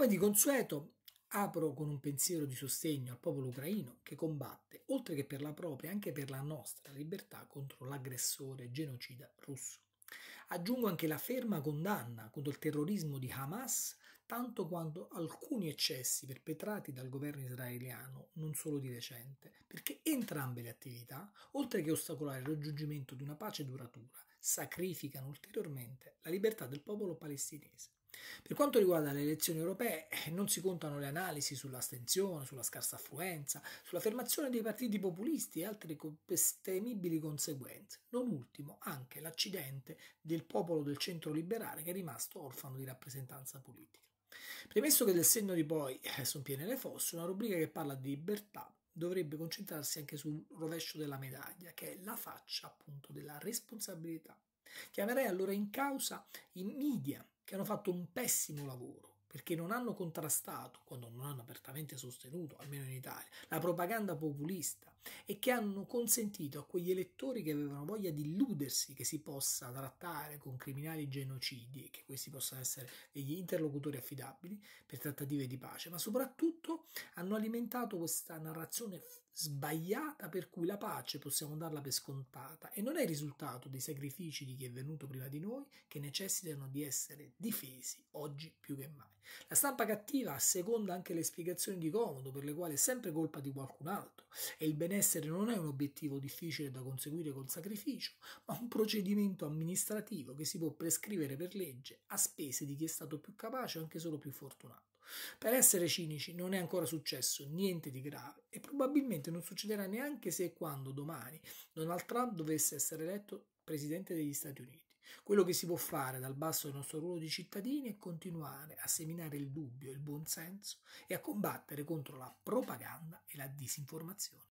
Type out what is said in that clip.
Come di consueto, apro con un pensiero di sostegno al popolo ucraino che combatte, oltre che per la propria, anche per la nostra libertà contro l'aggressore genocida russo. Aggiungo anche la ferma condanna contro il terrorismo di Hamas, tanto quanto alcuni eccessi perpetrati dal governo israeliano, non solo di recente, perché entrambe le attività, oltre che ostacolare il raggiungimento di una pace duratura, sacrificano ulteriormente la libertà del popolo palestinese. Per quanto riguarda le elezioni europee, eh, non si contano le analisi sull'astensione, sulla scarsa affluenza, sull'affermazione dei partiti populisti e altre temibili conseguenze. Non ultimo anche l'accidente del popolo del centro liberale che è rimasto orfano di rappresentanza politica. Premesso che del segno di poi eh, sono piene le fosse, una rubrica che parla di libertà dovrebbe concentrarsi anche sul rovescio della medaglia, che è la faccia appunto della responsabilità. Chiamerei allora in causa i media che hanno fatto un pessimo lavoro perché non hanno contrastato, quando non hanno apertamente sostenuto, almeno in Italia, la propaganda populista e che hanno consentito a quegli elettori che avevano voglia di illudersi che si possa trattare con criminali genocidi e che questi possano essere degli interlocutori affidabili per trattative di pace, ma soprattutto hanno alimentato questa narrazione sbagliata per cui la pace possiamo darla per scontata e non è il risultato dei sacrifici di chi è venuto prima di noi che necessitano di essere difesi oggi più che mai. La stampa cattiva asseconda anche le spiegazioni di comodo per le quali è sempre colpa di qualcun altro e il benessere non è un obiettivo difficile da conseguire col sacrificio, ma un procedimento amministrativo che si può prescrivere per legge a spese di chi è stato più capace o anche solo più fortunato. Per essere cinici, non è ancora successo niente di grave e probabilmente non succederà neanche se e quando domani Donald Trump dovesse essere eletto Presidente degli Stati Uniti. Quello che si può fare dal basso del nostro ruolo di cittadini è continuare a seminare il dubbio, e il buonsenso e a combattere contro la propaganda e la disinformazione.